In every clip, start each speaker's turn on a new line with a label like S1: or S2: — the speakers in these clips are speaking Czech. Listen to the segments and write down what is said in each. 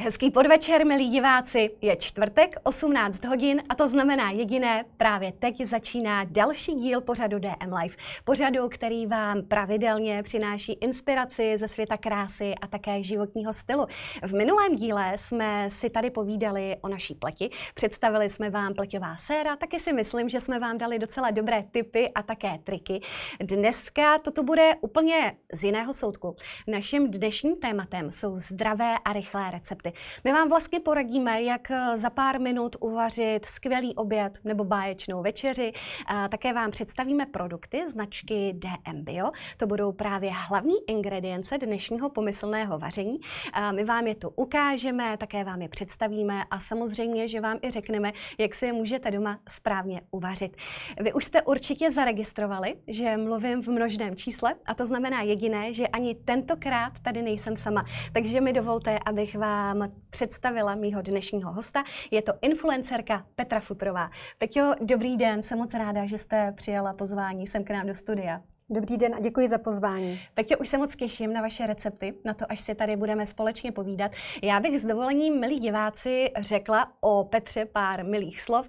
S1: Hezký podvečer, milí diváci. Je čtvrtek, 18 hodin a to znamená jediné, právě teď začíná další díl pořadu DM Life, Pořadu, který vám pravidelně přináší inspiraci ze světa krásy a také životního stylu. V minulém díle jsme si tady povídali o naší pleti, představili jsme vám pleťová séra, taky si myslím, že jsme vám dali docela dobré tipy a také triky. Dneska toto bude úplně z jiného soudku. Naším dnešním tématem jsou zdravé a rychlé recepty recepty. My vám vlastně poradíme, jak eh, za pár minut uvařit skvělý oběd nebo báječnou večeři. Eh, také vám představíme produkty značky DM Bio. To budou právě hlavní ingredience dnešního pomyslného vaření. Eh, my vám je tu ukážeme, také vám je představíme a samozřejmě, že vám i řekneme, jak si je můžete doma správně uvařit. Vy už jste určitě zaregistrovali, že mluvím v množném čísle a to znamená jediné, že ani tentokrát tady nejsem sama. Takže mi dovolte, abych vám vám představila mýho dnešního hosta. Je to influencerka Petra Futrová. Peťo, dobrý den, jsem moc ráda, že jste přijala pozvání sem k nám do studia. Dobrý den a děkuji za pozvání. Peťo, už se moc těším na vaše recepty, na to, až si tady budeme společně povídat. Já bych s dovolením, milí diváci, řekla o Petře pár milých slov.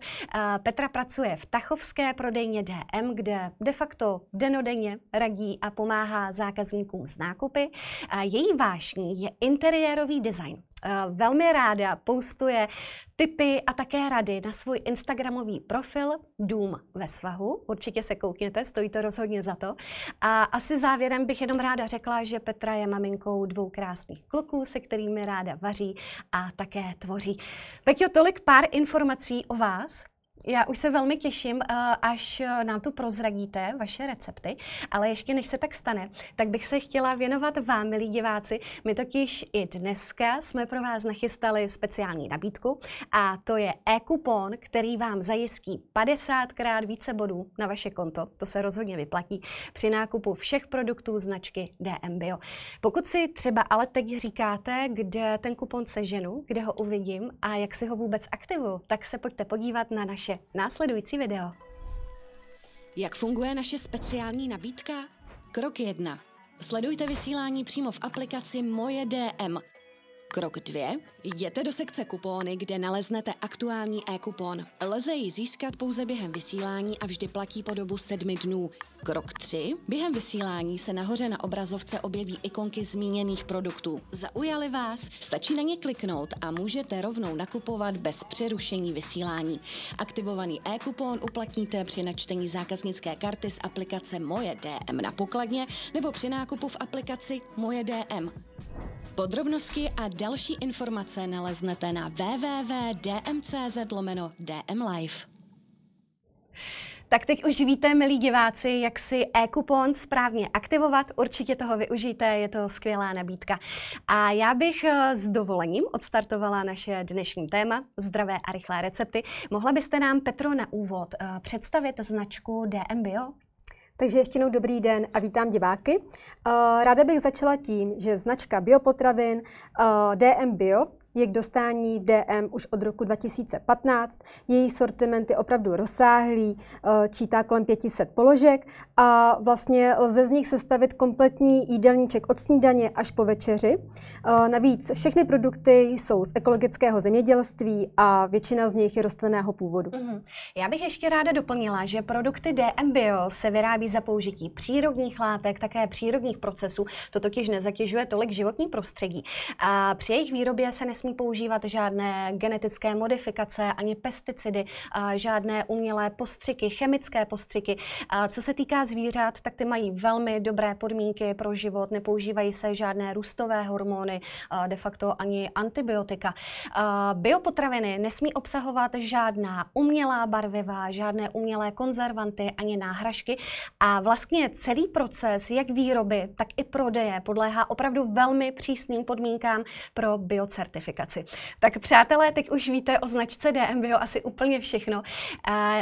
S1: Petra pracuje v Tachovské prodejně DM, kde de facto denodenně radí a pomáhá zákazníkům s nákupy. Její vášní je interiérový design. Eh, velmi ráda postuje tipy a také rady na svůj instagramový profil Dům ve svahu. Určitě se koukněte, stojí to rozhodně za to. A asi závěrem bych jenom ráda řekla, že Petra je maminkou dvou krásných kluků, se kterými ráda vaří a také tvoří. Peťo, tolik pár informací o vás. Já už se velmi těším, eh, až eh, nám tu prozradíte vaše recepty, ale ještě než se tak stane, tak bych se chtěla věnovat vám, milí diváci. My totiž i dneska jsme pro vás nachystali speciální nabídku a to je e-kupon, který vám zajistí 50krát více bodů na vaše konto. To se rozhodně vyplatí při nákupu všech produktů značky DM Bio. Pokud si třeba ale teď říkáte, kde ten kupon seženu, kde ho uvidím a jak si ho vůbec aktivuju, tak se pojďte podívat na naše naše následující video. Jak funguje naše speciální nabídka? Krok 1. Sledujte vysílání přímo v aplikaci Moje DM – Krok 2. Jděte do sekce kupóny, kde naleznete aktuální e-kupon. Lze ji získat pouze během vysílání a vždy platí po dobu sedmi dnů. Krok 3. Během vysílání se nahoře na obrazovce objeví ikonky zmíněných produktů. Zaujali vás? Stačí na ně kliknout a můžete rovnou nakupovat bez přerušení vysílání. Aktivovaný e-kupon uplatníte při načtení zákaznické karty z aplikace Moje DM na pokladně nebo při nákupu v aplikaci Moje DM. Podrobnosti a další informace naleznete na www.dmcz dmlife. Tak teď už víte, milí diváci, jak si e-kupon správně aktivovat. Určitě toho využijte, je to skvělá nabídka. A já bych eh, s dovolením odstartovala naše dnešní téma zdravé a rychlé recepty. Mohla byste nám, Petro, na úvod eh, představit značku DM Bio?
S2: Takže ještě jednou dobrý den a vítám diváky. Eh, ráda bych začala tím, že značka biopotravin eh, DM Bio je k dostání DM už od roku 2015. Její sortiment je opravdu rozsáhlý, eh, čítá kolem 500 položek a vlastně lze z nich sestavit kompletní jídelníček od snídaně až po večeři. Eh, navíc všechny produkty jsou z ekologického zemědělství a většina z nich je rostlinného původu. Mhm.
S1: Já bych ještě ráda doplnila, že produkty DM Bio se vyrábí za použití přírodních látek, také přírodních procesů. To totiž nezatěžuje tolik životní prostředí. A při jejich výrobě se nesmí nesmí používat žádné genetické modifikace, ani pesticidy, žádné umělé postřiky, chemické postřiky. Co se týká zvířat, tak ty mají velmi dobré podmínky pro život, nepoužívají se žádné růstové hormony, de facto ani antibiotika. Biopotraviny nesmí obsahovat žádná umělá barviva, žádné umělé konzervanty ani náhražky a vlastně celý proces jak výroby, tak i prodeje podléhá opravdu velmi přísným podmínkám pro biocertifikaci certifikaci. Tak přátelé, teď už víte o značce DMBO asi úplně všechno.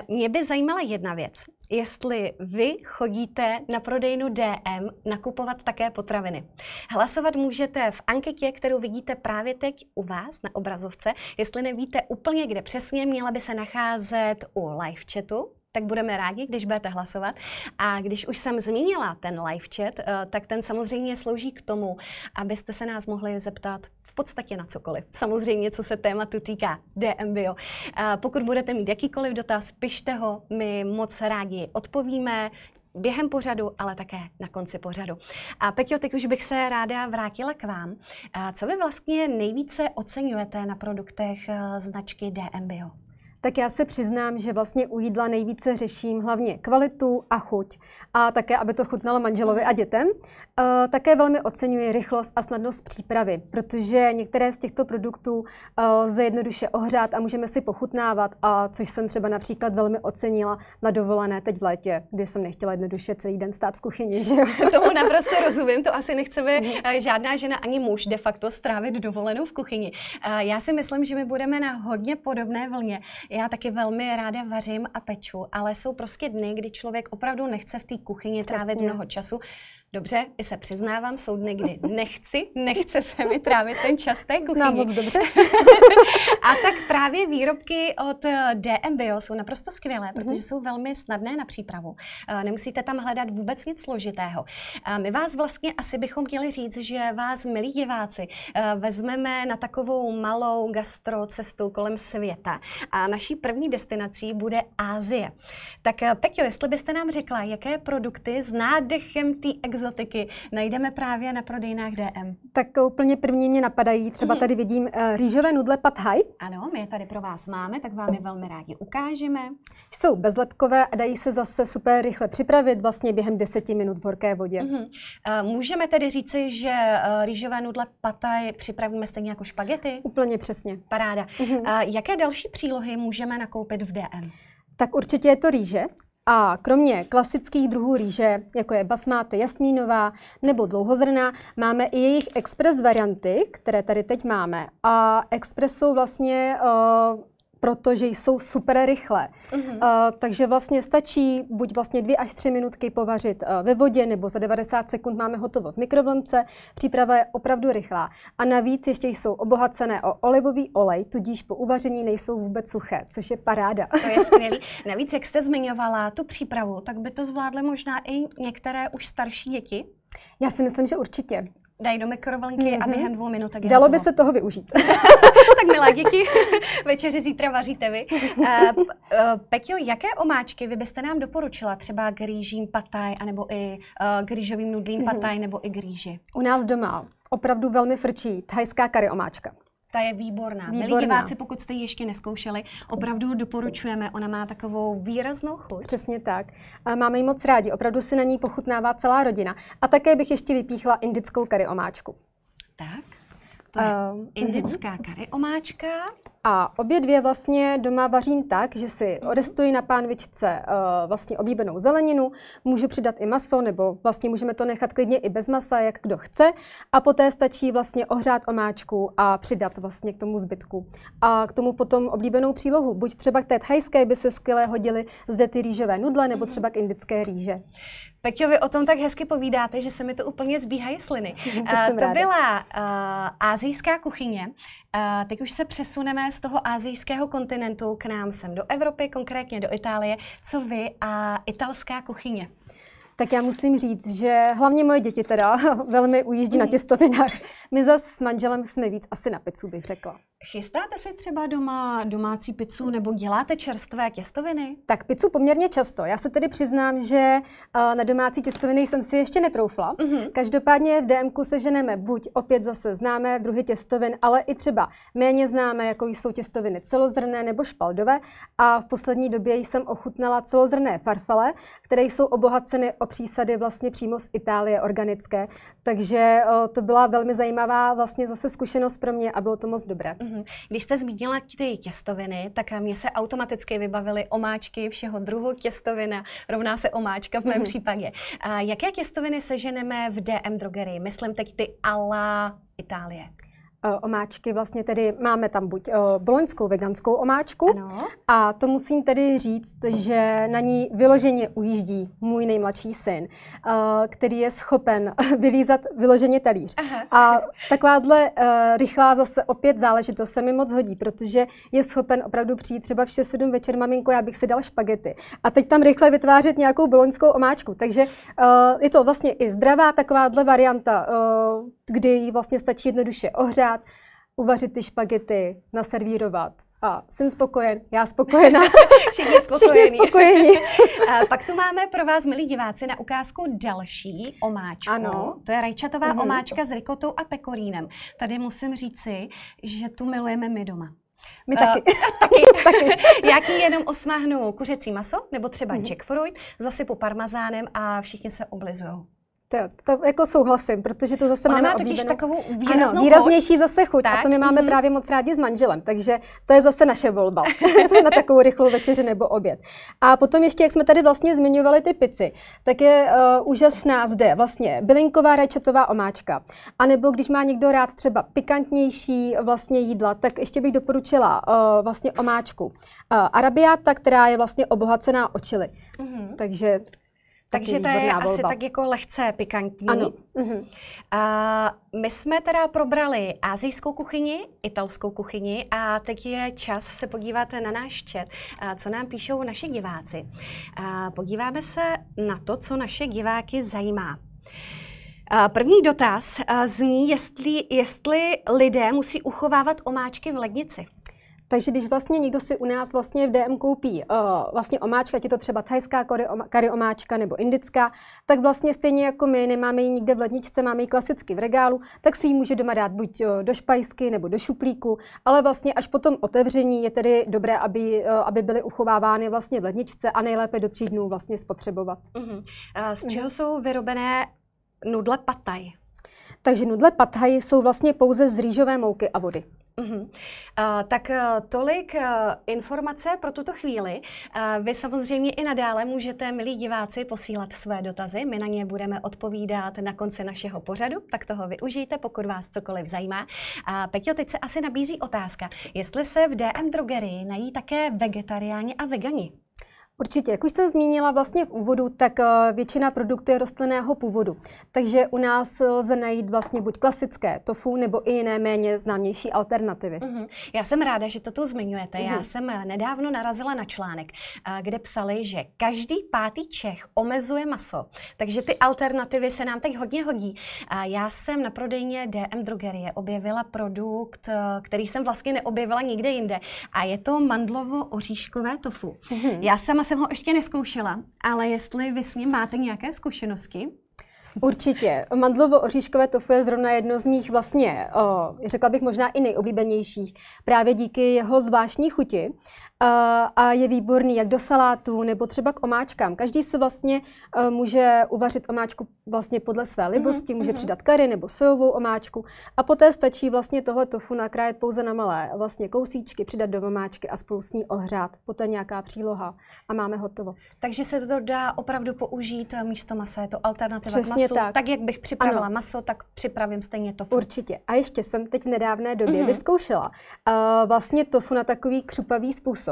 S1: Mě by zajímala jedna věc. Jestli vy chodíte na prodejnu DM nakupovat také potraviny. Hlasovat můžete v anketě, kterou vidíte právě teď u vás na obrazovce. Jestli nevíte úplně, kde přesně, měla by se nacházet u live chatu tak budeme rádi, když budete hlasovat. A když už jsem zmínila ten live chat, eh, tak ten samozřejmě slouží k tomu, abyste se nás mohli zeptat v podstatě na cokoliv. Samozřejmě, co se tématu týká DMBO. Pokud budete mít jakýkoliv dotaz, pište ho, my moc rádi odpovíme, během pořadu, ale také na konci pořadu. A Peťo, teď už bych se ráda vrátila k vám. A co vy vlastně nejvíce oceňujete na produktech eh, značky DMBio?
S2: tak já se přiznám, že vlastně u jídla nejvíce řeším hlavně kvalitu a chuť. A také, aby to chutnalo manželovi a dětem. Eh, také velmi oceňuji rychlost a snadnost přípravy, protože některé z těchto produktů eh, lze jednoduše ohřát a můžeme si pochutnávat, a což jsem třeba například velmi ocenila na dovolené teď v létě, kdy jsem nechtěla jednoduše celý den stát v kuchyni. Že? Tomu
S1: naprosto rozumím, to asi nechceme mm. eh, žádná žena ani muž de facto strávit dovolenou v kuchyni. Já si myslím, že my budeme na hodně podobné vlně. Já taky velmi ráda vařím a peču, ale jsou prostě dny, kdy člověk opravdu nechce v té kuchyni Přesně. trávit mnoho času. Dobře, i se přiznávám, jsou dny, kdy nechci, nechce se mi trávit ten čas té no, kuchyni. No, moc dobře. a tak právě výrobky od eh, DM Bio jsou naprosto skvělé, mhm. protože mm-hmm. jsou velmi snadné na přípravu. Eh, nemusíte tam hledat vůbec nic složitého. Eh, my vás vlastně asi bychom chtěli říct, že vás, milí diváci, vezmeme na takovou malou gastro cestu kolem světa. A naší první destinací bude Ázie. Tak Peťo, jestli byste nám řekla, jaké produkty s nádechem té exotiky najdeme právě na prodejnách DM?
S2: Tak úplně první mě napadají, třeba mhm. tady vidím uh, rýžové nudle pathaj.
S1: Ano, my je tady pro vás máme, tak vám je velmi rádi
S2: ukážeme. Jsou bezlepkové a dají se zase super rychle připravit vlastně během deseti minut v horké vodě. Uh-huh.
S1: Uh, můžeme tedy říci, že uh, rýžové nudle pataj připravíme stejně jako špagety? Úplně přesně. Paráda. Uh-huh. Uh, jaké další přílohy můžeme nakoupit v
S2: DM? Tak určitě je to rýže, a kromě klasických druhů rýže, jako je basmáte jasmínová nebo dlouhozrná, máme i jejich express varianty, které tady teď máme. A express jsou vlastně uh, protože jsou super rychlé. Mm-hmm. Uh, eh, takže vlastně stačí buď vlastně dvě až tři minutky povařit uh, ve vodě, nebo za 90 sekund máme hotovo v mikrovlnce. Příprava je opravdu rychlá. A navíc ještě jsou obohacené o olivový olej, tudíž po uvaření nejsou vůbec suché, což je paráda. To je skvělé. Navíc, jak jste zmiňovala tu přípravu, tak by to zvládly možná i některé už starší děti. Já si myslím, že určitě
S1: dají do mikrovlnky mm-hmm. a mhm. během dvou minut. Dalo by se
S2: toho využít. tak milá
S1: děti, večeři zítra vaříte vy. Uh, uh, Peťo, jaké omáčky vy byste nám doporučila třeba k rýžím pataj, anebo i
S2: uh, k rýžovým nudlím mhm. pataj, nebo i k rýži? U nás doma opravdu velmi frčí thajská kary omáčka. Ta
S1: je výborná. výborná. Milí diváci, pokud jste ji ještě neskoušeli, opravdu doporučujeme.
S2: Ona má takovou výraznou chuť. Přesně tak. Máme ji moc rádi. Opravdu si na ní pochutnává celá rodina. A také bych ještě vypíchla indickou kary omáčku. Tak. To je
S1: uh, indická kary omáčka.
S2: A obě dvě vlastně doma vařím tak, že si mhm. odestuji na pánvičce uh, vlastně oblíbenou zeleninu, můžu přidat i maso, nebo vlastně můžeme to nechat klidně i bez masa, jak kdo chce. A poté stačí vlastně ohřát omáčku a přidat vlastně k tomu zbytku. A k tomu potom oblíbenou přílohu. Buď třeba k té thajské by se skvěle hodily zde ty rýžové nudle, nebo mhm. třeba k indické rýže. Peťovi vy o tom tak hezky povídáte, že se mi to úplně zbíhají sliny. to, uh, to byla uh, eh, azijská
S1: kuchyně. Uh, teď už se přesuneme z toho azijského kontinentu k nám sem do Evropy, konkrétně do Itálie. Co vy a italská kuchyně?
S2: Tak já musím říct, že hlavně moje děti teda velmi ujíždí na mhm. těstovinách. My zase s manželem jsme víc asi na pizzu, bych řekla.
S1: Chystáte si třeba doma domácí pizzu nebo děláte čerstvé
S2: těstoviny? Tak pizzu poměrně často. Já se tedy přiznám, že eh, na domácí těstoviny jsem si ještě netroufla. Mm-hmm. Každopádně v DMku seženeme buď opět zase známé druhy těstovin, ale i třeba méně známé, jako jsou těstoviny celozrné nebo špaldové. A v poslední době jsem ochutnala celozrné farfale, které jsou obohaceny o přísady vlastně přímo z Itálie organické. Takže eh, to byla velmi zajímavá vlastně zase zkušenost pro mě a bylo to moc dobré. Mm-hmm. Mhm.
S1: Když jste zmínila ty těstoviny, tak eh, mě se automaticky vybavily omáčky všeho druhu těstovina, rovná se omáčka v mém mhm. případě. A jaké těstoviny seženeme v DM drogerii? Myslím teď ty ala Itálie. Eh,
S2: omáčky vlastně tedy máme tam buď eh, boloňskou veganskou omáčku ano. a to musím tedy říct, že na ní vyloženě ujíždí můj nejmladší syn, eh, který je schopen vylízat vyloženě talíř. Aha. A takováhle rychlá zase opět záležitost se mi moc hodí, protože je schopen opravdu přijít třeba v 6-7 večer, maminko, já bych si dal špagety a teď tam rychle vytvářet nějakou boloňskou omáčku. Takže je to vlastně i zdravá takováhle varianta, kdy ji vlastně stačí jednoduše ohřát, dát, uvařit ty špagety, naservírovat. A jsem spokojen, já spokojená. Všichni spokojení. Všichni spokojení. a pak tu máme pro vás, milí diváci, na ukázku další
S1: omáčku. Ano. To je rajčatová uhum. omáčka s rikotou a pekorínem. Tady musím říci, že tu milujeme my doma. My uh, taky. taky. taky. Jaký jenom osmáhnu kuřecí maso, nebo třeba mm-hmm. jackfruit, zasypu parmazánem a všichni se oblizují.
S2: To, to jako souhlasím, protože to zase máme má totiž oblíbenou... takovou výraznou ano, výraznější chod. zase chuť tak? a to my máme mm-hmm. právě moc rádi s manželem, takže to je zase naše volba na takovou rychlou večeři nebo oběd. A potom ještě, jak jsme tady vlastně zmiňovali ty pici, tak je uh, úžasná zde vlastně bylinková rajčatová omáčka. A nebo když má někdo rád třeba pikantnější vlastně jídla, tak ještě bych doporučila uh, vlastně omáčku. Uh, eh, arabiáta, která je vlastně obohacená o čili. Mm-hmm. Takže takže to je volba. asi tak
S1: jako lehce pikantní. Ano. Uh-huh. Uh, my jsme teda probrali azijskou kuchyni, italskou kuchyni a teď je čas se podívat na náš chat, uh, co nám píšou naši diváci. Uh, podíváme se na to, co naše diváky zajímá. První dotaz zní, jestli, jestli lidé musí uchovávat omáčky v lednici.
S2: Takže když vlastně někdo si u nás vlastně v DM koupí uh, vlastně omáčka, je to třeba thajská kari omáčka nebo indická, tak vlastně stejně jako my nemáme ji nikde v ledničce, máme ji klasicky v regálu, tak si ji může doma dát buď uh, do špajsky nebo do šuplíku, ale vlastně až po tom otevření je tedy dobré, aby, uh, aby byly uchovávány vlastně v ledničce a nejlépe do tří dnů vlastně spotřebovat.
S1: Uh-huh. Uh, z mhm. čeho uh-huh. jsou vyrobené nudle pataj?
S2: Takže nudle pataj jsou vlastně pouze z rýžové mouky a vody.
S1: Uh-huh. Uh, tak uh, tolik uh, informace pro tuto chvíli. Uh, vy samozřejmě i nadále můžete, milí diváci, posílat své dotazy. My na ně budeme odpovídat na konci našeho pořadu, tak toho využijte, pokud vás cokoliv zajímá. Uh, Peťo, teď se asi nabízí otázka, jestli se v DM drogerii nají také vegetariáni a vegani.
S2: Určitě, jak už jsem zmínila vlastně v úvodu, tak eh, většina produktů je rostlinného původu. Takže u nás lze najít vlastně buď klasické tofu nebo i jiné méně známější alternativy. Mm-hmm.
S1: Já jsem ráda, že to tu zmiňujete. Mm-hmm. Já mhm. jsem eh, nedávno narazila na článek, eh, kde psali, že každý pátý Čech omezuje maso. Takže ty alternativy se nám teď hodně hodí. Já jsem na prodejně DM Drogerie objevila produkt, který jsem vlastně neobjevila nikde jinde. A je to mandlovo-oříškové tofu. Mm-hmm. Já sama jsem ho ještě neskoušela, ale jestli vy s ním máte nějaké zkušenosti?
S2: Určitě. Mandlovo-oříškové tofu je zrovna jedno z mých vlastně, o, řekla bych možná i nejoblíbenějších, právě díky jeho zvláštní chuti a je výborný jak do salátů nebo třeba k omáčkám. Každý si vlastně e, může uvařit omáčku vlastně podle své mhm, libosti, mm-hmm. může mhm. přidat kary nebo sojovou omáčku a poté stačí vlastně tohle tofu nakrájet pouze na malé vlastně kousíčky, přidat do omáčky a spolu s ní ohřát, poté nějaká příloha a máme hotovo. Takže se to dá opravdu použít e, místo masa, je to alternativa Přesně k masu. Tak. tak jak bych připravila ano. maso, tak připravím stejně tofu. Určitě. A ještě jsem teď v nedávné době mm-hmm. vyzkoušela uh, vlastně tofu na takový křupavý způsob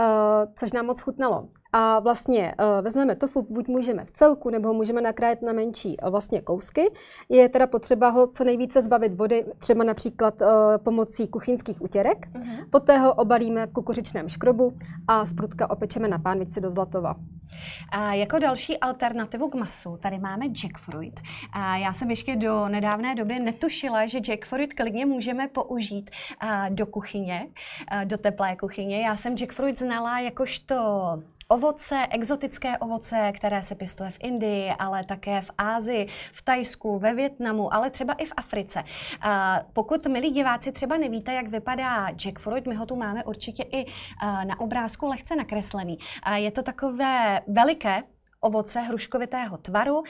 S2: Eh, což nám moc chutnalo a vlastně eh, vezmeme tofu, buď můžeme v celku, nebo ho můžeme nakrájet na menší eh, vlastně kousky. Je teda potřeba ho co nejvíce zbavit vody, třeba například eh, pomocí kuchyňských utěrek. Uh-huh. Poté ho obalíme v kukuřičném škrobu a z prutka opečeme na pánvici do zlatova.
S1: A jako další alternativu k masu tady máme jackfruit. A já jsem ještě do nedávné doby netušila, že jackfruit klidně můžeme použít do kuchyně, do teplé kuchyně. Já jsem jackfruit znala jakožto ovoce, exotické ovoce, které se pěstuje v Indii, ale také v Ázii, v Tajsku, ve Větnamu, ale třeba i v Africe. Pokud, milí diváci, třeba nevíte, jak vypadá jackfruit, my ho tu máme určitě i na obrázku lehce nakreslený. Je to takové veliké, ovoce hruškovitého tvaru,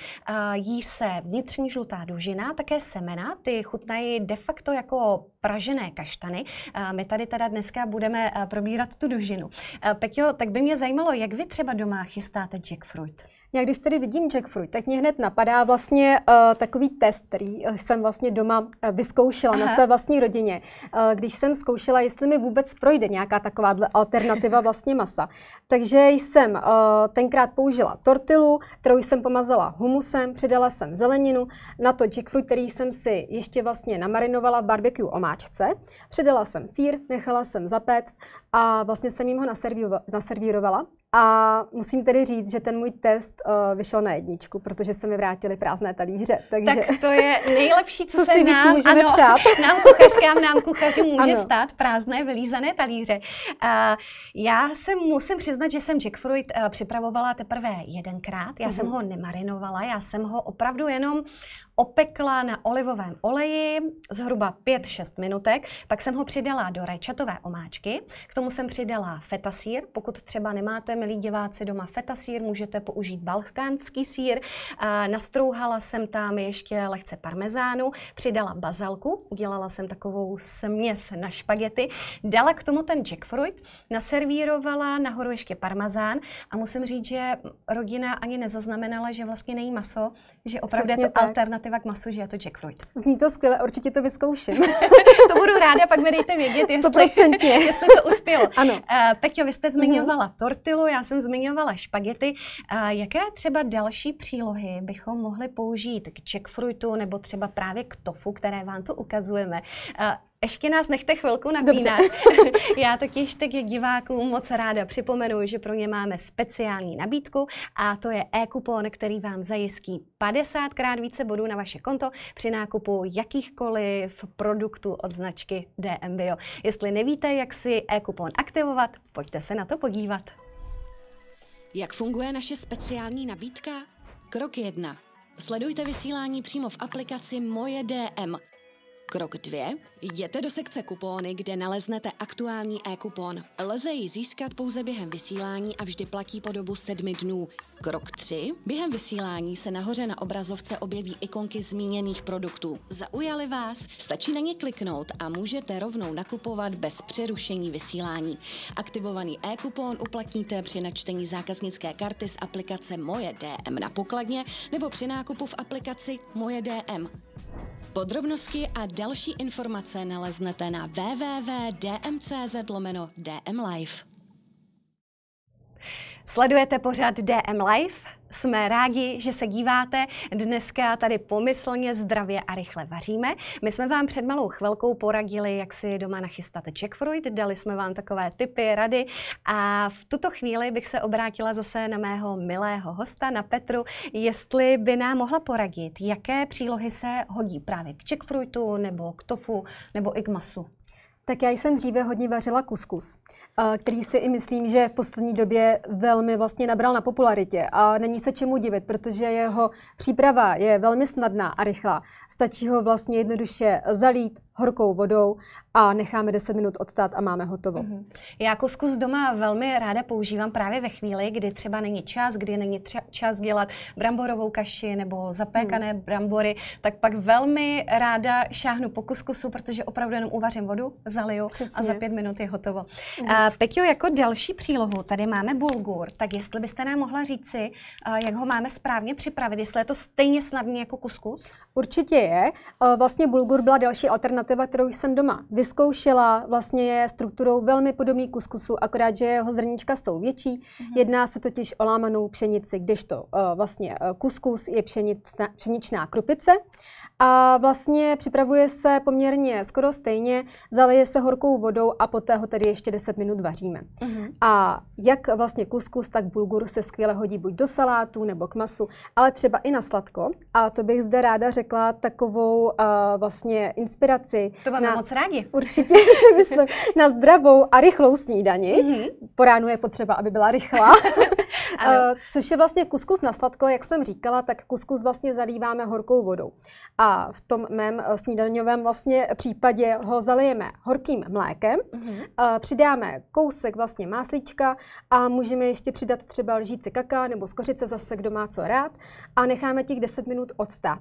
S1: jí se vnitřní žlutá dužina, také semena, ty chutnají de facto jako pražené kaštany. My tady teda dneska budeme probírat tu dužinu. Peťo, tak by mě zajímalo, jak vy třeba doma chystáte jackfruit?
S2: Já když tedy vidím jackfruit, tak mě hned napadá vlastně uh, takový test, který eh, jsem vlastně doma eh, vyzkoušela Aha. na své vlastní rodině. Uh, když jsem zkoušela, jestli mi vůbec projde nějaká taková alternativa vlastně masa. Takže jsem uh, tenkrát použila tortilu, kterou jsem pomazala humusem, přidala jsem zeleninu, na to jackfruit, který jsem si ještě vlastně namarinovala v barbecue omáčce, přidala jsem sír, nechala jsem zapéct a vlastně jsem jim ho naservírovala a musím tedy říct, že ten můj test uh, vyšel na jedničku, protože se mi vrátili prázdné talíře. Takže... Tak to
S1: je nejlepší, co, co se nám, můžeme ano, přát. nám
S2: kuchařkám,
S1: nám kuchařům může ano. stát prázdné vylízané talíře. Uh, já se musím přiznat, že jsem Jack Fruit uh, eh, připravovala teprve jedenkrát. Já uh-huh. jsem mhm. ho nemarinovala, já jsem ho opravdu jenom opekla na olivovém oleji zhruba 5-6 minutek, pak jsem ho přidala do rajčatové omáčky, k tomu jsem přidala feta sír, pokud třeba nemáte, milí diváci, doma feta sír, můžete použít balkánský sír, nastrouhala jsem tam ještě lehce parmezánu, přidala bazalku, udělala jsem takovou směs na špagety, dala k tomu ten jackfruit, naservírovala nahoru ještě parmezán a musím říct, že rodina ani nezaznamenala, že vlastně nejí maso, že opravdu Přesně je to tak. alternativa alternativa k masu, že je to jackfruit.
S2: Zní to skvěle, určitě to vyzkouším. to budu ráda, pak mi dejte vědět, jestli, jestli to
S1: uspělo. Ano. Uh, Peťo, vy jste mhm. zmiňovala uh-huh. tortilu, já jsem zmiňovala špagety. Uh, jaké třeba další přílohy bychom mohli použít k jackfruitu nebo třeba právě k tofu, které vám tu ukazujeme? Uh, ještě nás nechte chvilku napínat. Já totiž teď divákům moc ráda připomenu, že pro ně máme speciální nabídku a to je e-kupon, který vám zajistí 50 krát více bodů na vaše konto při nákupu jakýchkoliv produktů od značky DM Bio. Jestli nevíte, jak si e-kupon aktivovat, pojďte se na to podívat. Jak funguje naše speciální nabídka? Krok 1. Sledujte vysílání přímo v aplikaci Moje DM – Krok 2. Jděte do sekce kupóny, kde naleznete aktuální e-kupon. Lze ji získat pouze během vysílání a vždy platí po dobu sedmi dnů. Krok 3. Během vysílání se nahoře na obrazovce objeví ikonky zmíněných produktů. Zaujali vás? Stačí na ně kliknout a můžete rovnou nakupovat bez přerušení vysílání. Aktivovaný e-kupon uplatníte při načtení zákaznické karty z aplikace Moje DM na pokladně nebo při nákupu v aplikaci Moje DM. Podrobnosti a další informace naleznete na www.dmcz dmlive. Sledujete pořád DM Live? Jsme rádi, že se díváte. Dneska tady pomyslně, zdravě a rychle vaříme. My jsme vám před malou chvilkou poradili, jak si doma Czech checkfruit. Dali jsme vám takové tipy, rady. A v tuto chvíli bych se obrátila zase na mého milého hosta, na Petru, jestli by nám mohla
S2: poradit, jaké přílohy se hodí právě k checkfruitu nebo k tofu nebo i k masu. Tak já jsem dříve hodně vařila kuskus, eh, který si i myslím, že v poslední době velmi vlastně nabral na popularitě a není se čemu divit, protože jeho příprava je velmi snadná a rychlá. Stačí ho vlastně jednoduše zalít horkou vodou a necháme 10 minut odstát a máme hotovo. Mm-hmm.
S1: Já kuskus doma velmi ráda používám právě ve chvíli, kdy třeba není čas, kdy není třeba čas dělat bramborovou kaši nebo zapékané mm. brambory, tak pak velmi ráda šáhnu po kuskusu, protože opravdu jenom uvařím vodu, zaliju Přesně. a za pět minut je hotovo. Mm. A jako další přílohu tady máme bulgur, tak jestli byste nám mohla říci, jak ho máme správně připravit, jestli je to stejně
S2: snadný jako kuskus? Určitě je. Vlastně bulgur byla další alternativa, kterou jsem doma vyzkoušela, vlastně je strukturou velmi podobný kuskusu, akorát, že jeho zrnička jsou větší. Mm-hmm. Jedná se totiž o lámanou pšenici, kdežto uh, vlastně kuskus eh, je pšenicna, pšeničná krupice. A vlastně připravuje se poměrně skoro stejně, zalije se horkou vodou a poté ho tedy ještě 10 minut vaříme. Mm-hmm. A jak vlastně kuskus, tak bulgur se skvěle hodí buď do salátu nebo k masu, ale třeba i na sladko. A to bych zde ráda řekla takovou uh, vlastně inspiraci. To máme na... moc rádi. Určitě si myslím na zdravou a rychlou snídani. Mm-hmm. Po ránu je potřeba, aby byla rychlá. Eh, což je vlastně kuskus na sladko, jak jsem říkala, tak kuskus vlastně zalíváme horkou vodou. A v tom mém eh, snídaňovém vlastně případě ho zalijeme horkým mlékem, mm-hmm. přidáme kousek vlastně máslička a můžeme ještě přidat třeba lžíci kaka nebo skořice zase, kdo má co rád a necháme těch 10 minut odstát.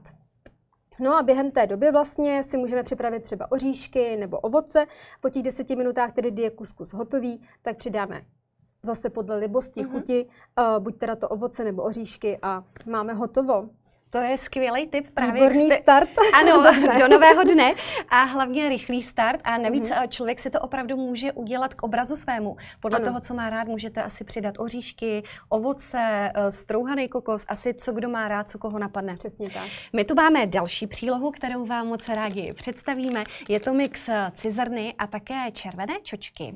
S2: No a během té doby vlastně si můžeme připravit třeba oříšky nebo ovoce. Po těch deseti minutách, tedy kdy je kuskus hotový, tak přidáme zase podle libosti, mm-hmm. chuti, uh, buď teda to ovoce nebo oříšky a máme hotovo. To je skvělý tip. Právě Výborný jste... start. Ano, do nového dne a hlavně rychlý start
S1: a navíc mm-hmm. člověk si to opravdu může udělat k obrazu svému. Podle ano. toho, co má rád, můžete asi přidat oříšky, ovoce, eh, strouhaný kokos, asi co kdo má rád, co koho napadne. Přesně tak. My tu máme další přílohu, kterou vám moc rádi představíme. Je to mix eh, cizrny a také červené čočky.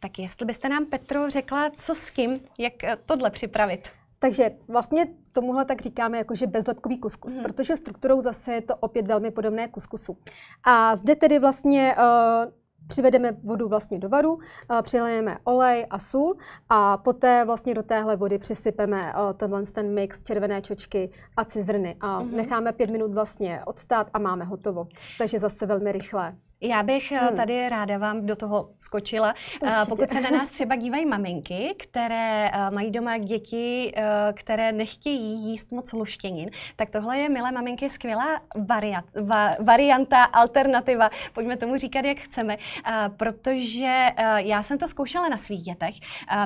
S1: Tak jestli byste nám, Petro, řekla, co s kým, jak tohle připravit?
S2: Takže vlastně tomuhle tak říkáme jako, že bezlepkový kuskus, hmm. protože strukturou zase je to opět velmi podobné kuskusu. A zde tedy vlastně uh, přivedeme vodu vlastně do varu, eh, přilijeme olej a sůl a poté vlastně do téhle vody přisypeme eh, tenhle ten mix červené čočky a cizrny a mm-hmm. necháme pět minut vlastně odstát a máme hotovo. Takže zase velmi rychlé. Já bych eh, hmm. tady
S1: ráda vám do toho skočila. Eh, Určitě. Pokud se na nás třeba dívají maminky, které eh, mají doma děti, které nechtějí jíst moc luštěnin, tak tohle je, milé maminky, skvělá variant, va, varianta, alternativa, pojďme tomu říkat, jak chceme, protože já jsem to zkoušela na svých dětech.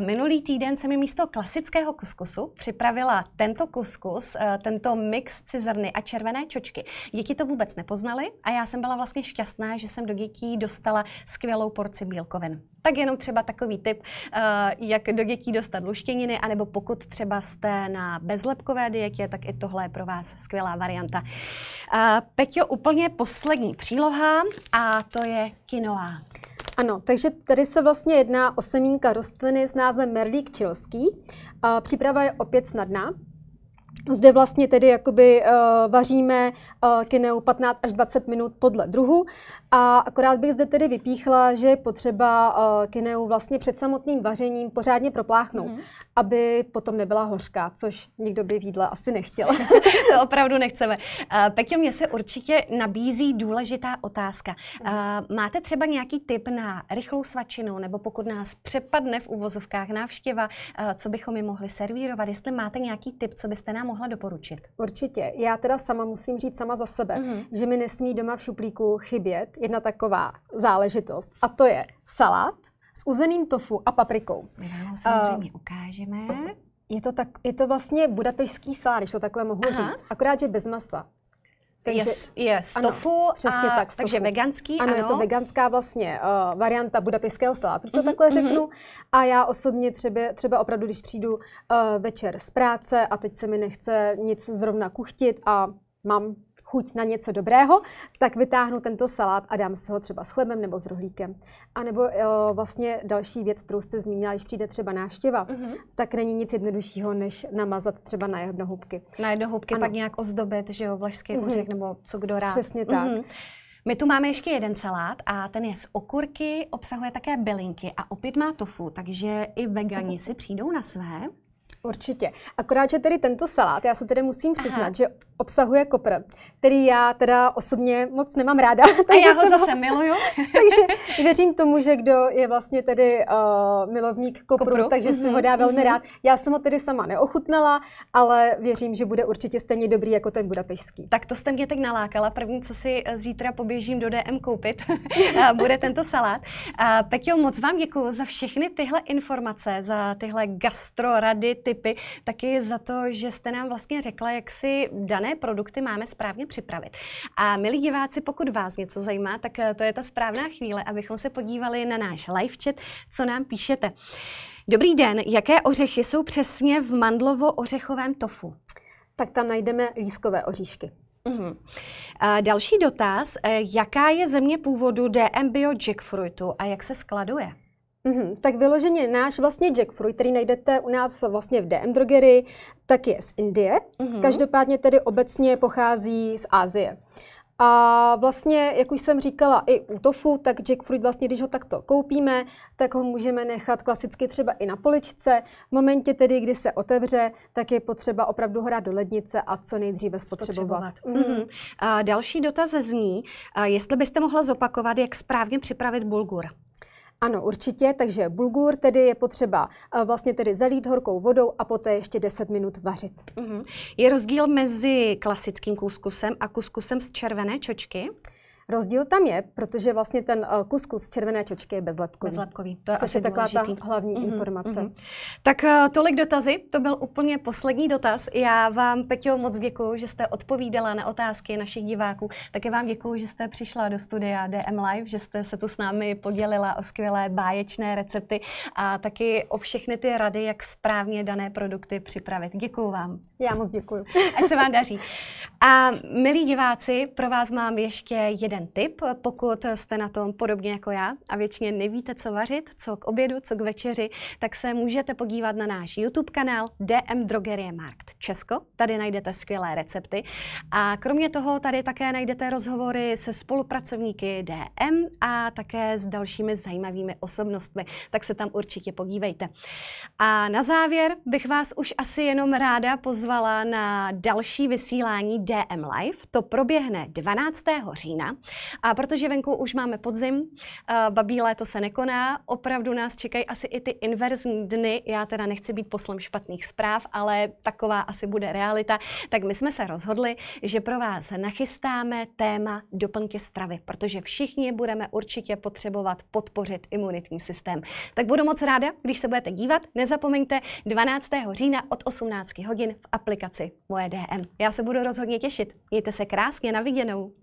S1: Minulý týden jsem mi místo klasického kuskusu připravila tento kuskus, tento mix cizrny a červené čočky. Děti to vůbec nepoznaly a já jsem byla vlastně šťastná, že jsem jsem do dětí dostala skvělou porci bílkovin. Tak jenom třeba takový tip, eh, jak do dětí dostat luštěniny, anebo pokud třeba jste na bezlepkové dietě, tak i tohle je pro vás skvělá varianta. Eh, Peťo, úplně poslední příloha a to je kinoa.
S2: Ano, takže tady se vlastně jedná o semínka rostliny s názvem Merlík čilský. Eh, příprava je opět snadná. Zde vlastně tedy jakoby uh, vaříme uh, kineu 15 až 20 minut podle druhu a akorát bych zde tedy vypíchla, že je potřeba uh, kineu vlastně před samotným vařením pořádně propláchnout, mm-hmm. aby potom nebyla hořká, což nikdo by v jídle asi nechtěl.
S1: to opravdu nechceme. Uh, Peťo, mě se určitě nabízí důležitá otázka. Mm-hmm. Uh, máte třeba nějaký tip na rychlou svačinu, nebo pokud nás přepadne v uvozovkách návštěva, uh,
S2: co bychom ji mohli servírovat, jestli máte nějaký tip, co byste nám nám mohla doporučit? Určitě. Já teda sama musím říct sama za sebe, mm-hmm. že mi nesmí doma v šuplíku chybět jedna taková záležitost. A to je salát s uzeným tofu a paprikou. My vám ho samozřejmě uh, ukážeme. Je to, tak, je to vlastně budapešský salát, když to takhle mohu Aha. říct, akorát, že bez masa. Takže, je, je z tofu, ano, přesně a, tak, takže tofu. veganský, ano. Ano, je to veganská vlastně uh, varianta budapešského salátu, co mm-hmm, takhle mm-hmm. řeknu. A já osobně třeba, třeba opravdu, když přijdu uh, večer z práce a teď se mi nechce nic zrovna kuchtit a mám chuť na něco dobrého, tak vytáhnu tento salát a dám si ho třeba s chlebem nebo s rohlíkem. A nebo eh, vlastně další věc, kterou jste zmínila, když přijde třeba návštěva, mm-hmm. tak není nic jednoduššího, než namazat třeba na jednohubky. Na jednohubky, ano. pak nějak ozdobit, že jo, vlašský mm-hmm. ořech nebo co kdo rád. Přesně tak. Mm-hmm. My tu máme ještě jeden salát a ten je z
S1: okurky, obsahuje také bylinky a opět má tofu, takže i vegani si přijdou na
S2: své. Určitě. Akorát, že tedy tento salát, já se tedy musím přiznat, Aha. že obsahuje kopr, který já teda osobně moc nemám ráda. A já ho zase ho... miluju. takže věřím tomu, že kdo je vlastně tedy uh, milovník kopru, kopru? takže mm-hmm. si ho mhm, dá velmi mm-hmm. rád. Já jsem ho tedy sama neochutnala, ale věřím, že bude určitě stejně dobrý jako ten budapešský.
S1: Tak to jste mě tak nalákala. První, co si eh, zítra poběžím do DM koupit, bude tento salát. A Pekio, moc vám děkuji za všechny tyhle informace, za tyhle gastrorady, typy, taky za to, že jste nám vlastně řekla, jak si dané produkty máme správně připravit. A milí diváci, pokud vás něco zajímá, tak eh, to je ta správná chvíle, abychom se podívali na náš live chat, co nám píšete. Dobrý den, jaké ořechy jsou přesně v mandlovo-ořechovém tofu? Tak tam najdeme lískové oříšky. Uhum. další dotaz, eh, jaká je země původu DM Bio Jackfruitu a jak se skladuje?
S2: Mm-hmm. Tak vyloženě náš vlastně jackfruit, který najdete u nás vlastně v DM drogery, tak je z Indie. Mm-hmm. Každopádně tedy obecně pochází z Asie. A vlastně, jak už jsem říkala, i u tofu, tak jackfruit vlastně, když ho takto koupíme, tak ho můžeme nechat klasicky třeba i na poličce. V momentě tedy, kdy se otevře, tak je potřeba opravdu ho dát do lednice a co nejdříve spotřebovat. spotřebovat. Mm-hmm. A další dotaz zní, jestli byste mohla zopakovat, jak správně připravit bulgur. Ano, určitě, takže bulgur tedy je potřeba eh, vlastně tedy zalít horkou vodou a poté ještě 10 minut vařit. Mhm. Je rozdíl mezi klasickým kuskusem a kuskusem z červené čočky? Rozdíl tam je, protože vlastně ten eh, kuskus červené čočky je bezlepkový. Bezlepkový, to je což asi je taková ta hlavní mm-hmm, informace. Mm-hmm. Tak eh,
S1: tolik dotazy, to byl úplně poslední dotaz. Já vám, Peťo, moc děkuji, že jste odpovídala na otázky našich diváků. Také vám děkuji, že jste přišla do studia DM Live, že jste se tu s námi podělila o skvělé báječné recepty a taky o všechny ty rady, jak správně dané produkty připravit. Děkuji vám. Já
S2: moc děkuji. Ať se vám
S1: daří. A milí diváci, pro vás mám ještě jeden jeden tip, pokud jste na tom podobně jako já a většině nevíte, co vařit, co k obědu, co k večeři, tak se můžete podívat na náš YouTube kanál DM Drogerie Markt Česko. Tady najdete skvělé recepty a kromě toho tady také najdete rozhovory se spolupracovníky DM a také s dalšími zajímavými osobnostmi, tak se tam určitě podívejte. A na závěr bych vás už asi jenom ráda pozvala na další vysílání DM Live. To proběhne 12. října a protože venku už máme podzim, eh, babí léto se nekoná, opravdu nás čekají asi i ty inverzní dny. Já teda nechci být poslem špatných zpráv, ale taková asi bude realita. Tak my jsme se rozhodli, že pro vás nachystáme téma doplňky stravy, protože všichni budeme určitě potřebovat podpořit imunitní systém. Tak budu moc ráda, když se budete dívat. Nezapomeňte 12. října od 18 hodin v aplikaci Moje DM. Já se budu rozhodně těšit.
S2: Mějte se krásně, na viděnou.